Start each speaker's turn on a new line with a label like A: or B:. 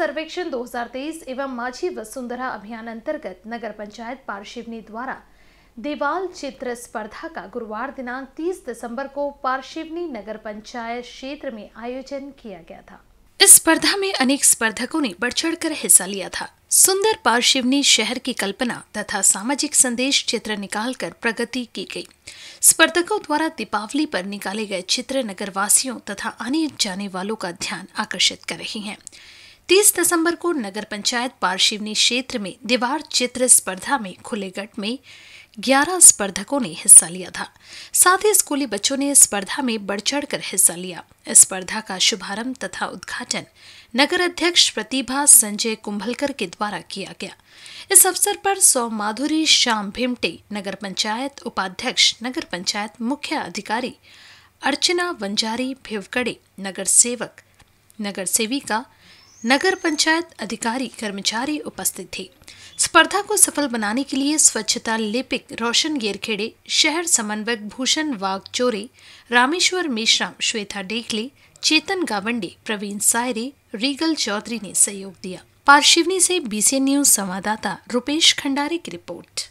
A: सर्वेक्षण 2023 एवं माझी वसुंधरा अभियान अंतर्गत नगर पंचायत पार्शिवनी द्वारा दीवाल चित्र स्पर्धा का गुरुवार दिनांक 30 दिसंबर को पार्शिवनी नगर पंचायत क्षेत्र में आयोजन किया गया था इस स्पर्धा में अनेक स्पर्धकों ने बढ़ चढ़ कर हिस्सा लिया था सुंदर पार्शिवनी शहर की कल्पना तथा सामाजिक संदेश चित्र निकाल कर प्रगति की गई स्पर्धकों द्वारा दीपावली पर निकाले गए चित्र नगरवासियों तथा आने जाने वालों का ध्यान आकर्षित कर रही हैं। 30 दिसंबर को नगर पंचायत पारशिवनी क्षेत्र में दीवार चित्र स्पर्धा में गट में 11 स्पर्धकों ने हिस्सा लिया था साथ ही स्कूली बच्चों ने स्पर्धा में बढ़ चढ़कर हिस्सा लिया स्पर्धा का शुभारंभ तथा उद्घाटन नगर अध्यक्ष प्रतिभा संजय कुंभलकर के द्वारा किया गया इस अवसर पर सौ माधुरी श्याम भिमटे नगर पंचायत उपाध्यक्ष नगर पंचायत मुख्य अधिकारी अर्चना वंजारी भिवकड़े नगर सेवक नगर सेविका नगर पंचायत अधिकारी कर्मचारी उपस्थित थे स्पर्धा को सफल बनाने के लिए स्वच्छता लिपिक रोशन गेरखेड़े शहर समन्वयक भूषण वाघ चोरे रामेश्वर मेश्राम श्वेता डेखले चेतन गावंडे प्रवीण सायरे रीगल चौधरी ने सहयोग दिया पार्शिवनी से बीसी न्यूज संवाददाता रुपेश खंडारे की रिपोर्ट